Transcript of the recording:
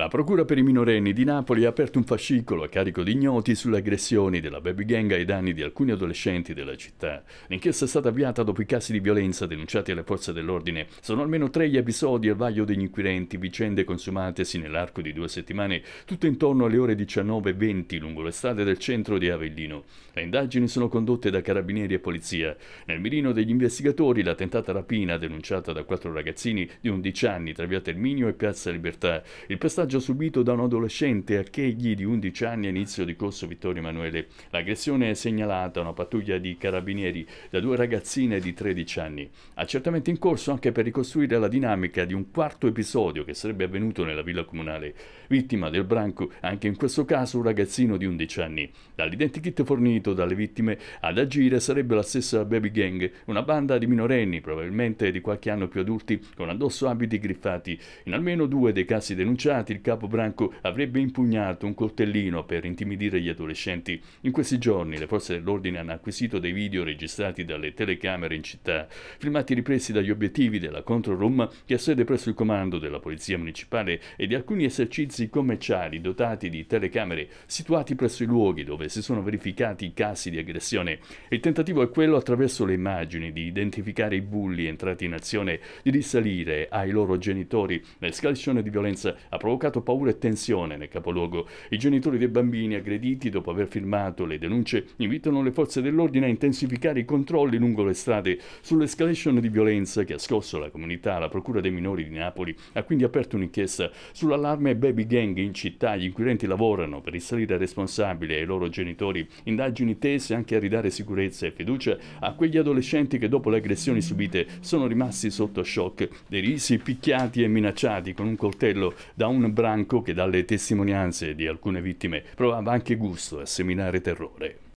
La Procura per i minorenni di Napoli ha aperto un fascicolo a carico di ignoti sulle aggressioni della baby gang ai danni di alcuni adolescenti della città. L'inchiesta è stata avviata dopo i casi di violenza denunciati alle forze dell'ordine. Sono almeno tre gli episodi al vaglio degli inquirenti, vicende consumatesi nell'arco di due settimane, tutto intorno alle ore 19.20 lungo le strade del centro di Avellino. Le indagini sono condotte da carabinieri e polizia. Nel mirino degli investigatori la tentata rapina denunciata da quattro ragazzini di 11 anni tra via Terminio e Piazza Libertà. Il pestaggio oltraggio subito da un adolescente a Chegli di 11 anni a inizio di corso Vittorio Emanuele. L'aggressione è segnalata a una pattuglia di carabinieri da due ragazzine di 13 anni. Accertamenti in corso anche per ricostruire la dinamica di un quarto episodio che sarebbe avvenuto nella villa comunale. Vittima del branco, anche in questo caso un ragazzino di 11 anni. Dall'identikit fornito dalle vittime ad agire sarebbe la stessa Baby Gang, una banda di minorenni, probabilmente di qualche anno più adulti, con addosso abiti griffati. In almeno due dei casi denunciati il il capo branco avrebbe impugnato un coltellino per intimidire gli adolescenti. In questi giorni le forze dell'ordine hanno acquisito dei video registrati dalle telecamere in città, filmati ripresi dagli obiettivi della Control controroom che ha sede presso il comando della Polizia Municipale e di alcuni esercizi commerciali dotati di telecamere situati presso i luoghi dove si sono verificati i casi di aggressione. Il tentativo è quello attraverso le immagini di identificare i bulli entrati in azione, di risalire ai loro genitori l'escalation di violenza ha provocato provocato paura e tensione nel capoluogo. I genitori dei bambini aggrediti dopo aver firmato le denunce invitano le forze dell'ordine a intensificare i controlli lungo le strade. Sull'escalation di violenza che ha scosso la comunità, la Procura dei minori di Napoli ha quindi aperto un'inchiesta sull'allarme baby gang in città. Gli inquirenti lavorano per risalire al responsabile e ai loro genitori. Indagini tese anche a ridare sicurezza e fiducia a quegli adolescenti che dopo le aggressioni subite sono rimasti sotto shock, derisi, picchiati e minacciati con un coltello da un Branco che dalle testimonianze di alcune vittime provava anche gusto a seminare terrore.